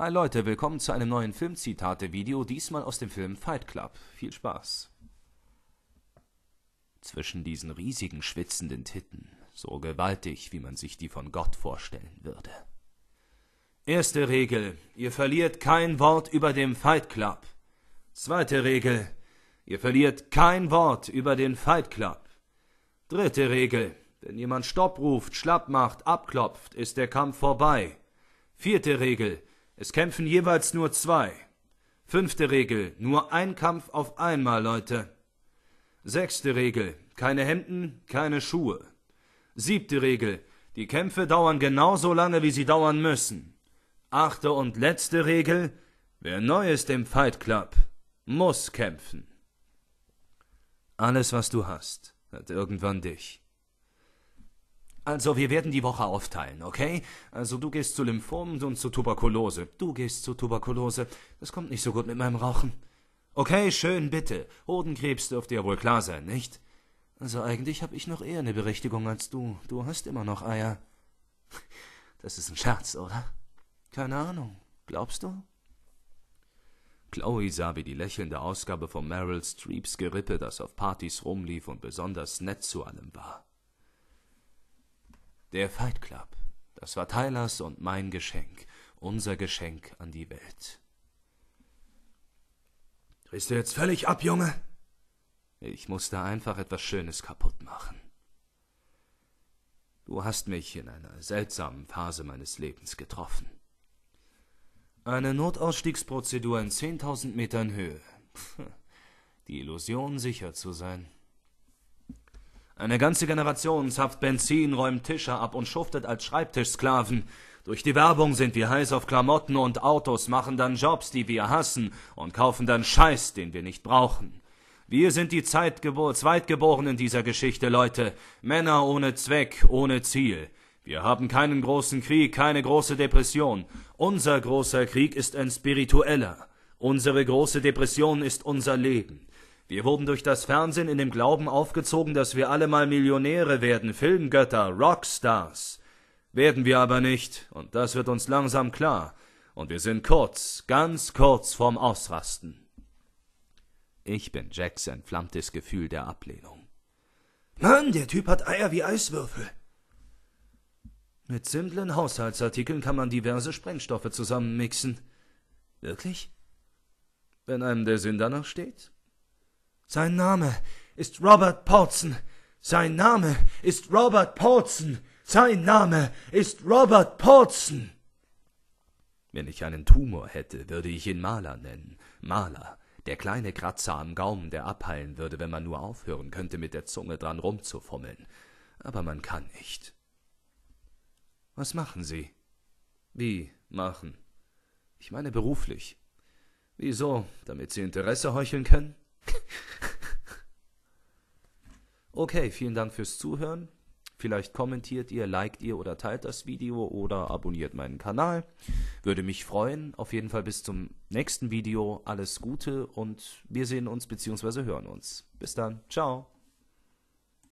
Hi Leute, willkommen zu einem neuen Filmzitate-Video, diesmal aus dem Film Fight Club. Viel Spaß! Zwischen diesen riesigen schwitzenden Titten, so gewaltig, wie man sich die von Gott vorstellen würde. Erste Regel, ihr verliert kein Wort über den Fight Club. Zweite Regel, ihr verliert kein Wort über den Fight Club. Dritte Regel, wenn jemand Stopp ruft, schlapp macht, abklopft, ist der Kampf vorbei. Vierte Regel, es kämpfen jeweils nur zwei. Fünfte Regel, nur ein Kampf auf einmal, Leute. Sechste Regel, keine Hemden, keine Schuhe. Siebte Regel, die Kämpfe dauern genauso lange, wie sie dauern müssen. Achte und letzte Regel, wer neu ist im Fight Club, muss kämpfen. Alles, was du hast, hat irgendwann dich. Also, wir werden die Woche aufteilen, okay? Also, du gehst zu Lymphomen und zu Tuberkulose. Du gehst zu Tuberkulose. Das kommt nicht so gut mit meinem Rauchen. Okay, schön, bitte. Hodenkrebs dürfte ja wohl klar sein, nicht? Also, eigentlich habe ich noch eher eine Berechtigung als du. Du hast immer noch Eier. Das ist ein Scherz, oder? Keine Ahnung. Glaubst du? Chloe sah, wie die lächelnde Ausgabe von Meryl Streeps Gerippe, das auf Partys rumlief und besonders nett zu allem war. Der Fight Club. Das war Tylers und mein Geschenk. Unser Geschenk an die Welt. Drehst du jetzt völlig ab, Junge? Ich musste einfach etwas Schönes kaputt machen. Du hast mich in einer seltsamen Phase meines Lebens getroffen. Eine Notausstiegsprozedur in 10.000 Metern Höhe. Die Illusion, sicher zu sein. Eine ganze Generation Generationshaft Benzin räumt Tische ab und schuftet als Schreibtischsklaven. Durch die Werbung sind wir heiß auf Klamotten und Autos, machen dann Jobs, die wir hassen und kaufen dann Scheiß, den wir nicht brauchen. Wir sind die Zeitgebor Zweitgeborenen dieser Geschichte, Leute. Männer ohne Zweck, ohne Ziel. Wir haben keinen großen Krieg, keine große Depression. Unser großer Krieg ist ein spiritueller. Unsere große Depression ist unser Leben. Wir wurden durch das Fernsehen in dem Glauben aufgezogen, dass wir alle mal Millionäre werden, Filmgötter, Rockstars. Werden wir aber nicht, und das wird uns langsam klar, und wir sind kurz, ganz kurz vorm Ausrasten. Ich bin Jacks entflammtes Gefühl der Ablehnung. Mann, der Typ hat Eier wie Eiswürfel. Mit simplen Haushaltsartikeln kann man diverse Sprengstoffe zusammenmixen. Wirklich? Wenn einem der Sinn danach steht? Sein Name ist Robert Paulson. Sein Name ist Robert Paulson. Sein Name ist Robert Paulson. Wenn ich einen Tumor hätte, würde ich ihn Maler nennen. Maler, der kleine Kratzer am Gaumen, der abheilen würde, wenn man nur aufhören könnte, mit der Zunge dran rumzufummeln. Aber man kann nicht. Was machen Sie? Wie machen? Ich meine beruflich. Wieso? Damit Sie Interesse heucheln können? Okay, vielen Dank fürs Zuhören. Vielleicht kommentiert ihr, liked ihr oder teilt das Video oder abonniert meinen Kanal. Würde mich freuen. Auf jeden Fall bis zum nächsten Video. Alles Gute und wir sehen uns bzw. hören uns. Bis dann. Ciao.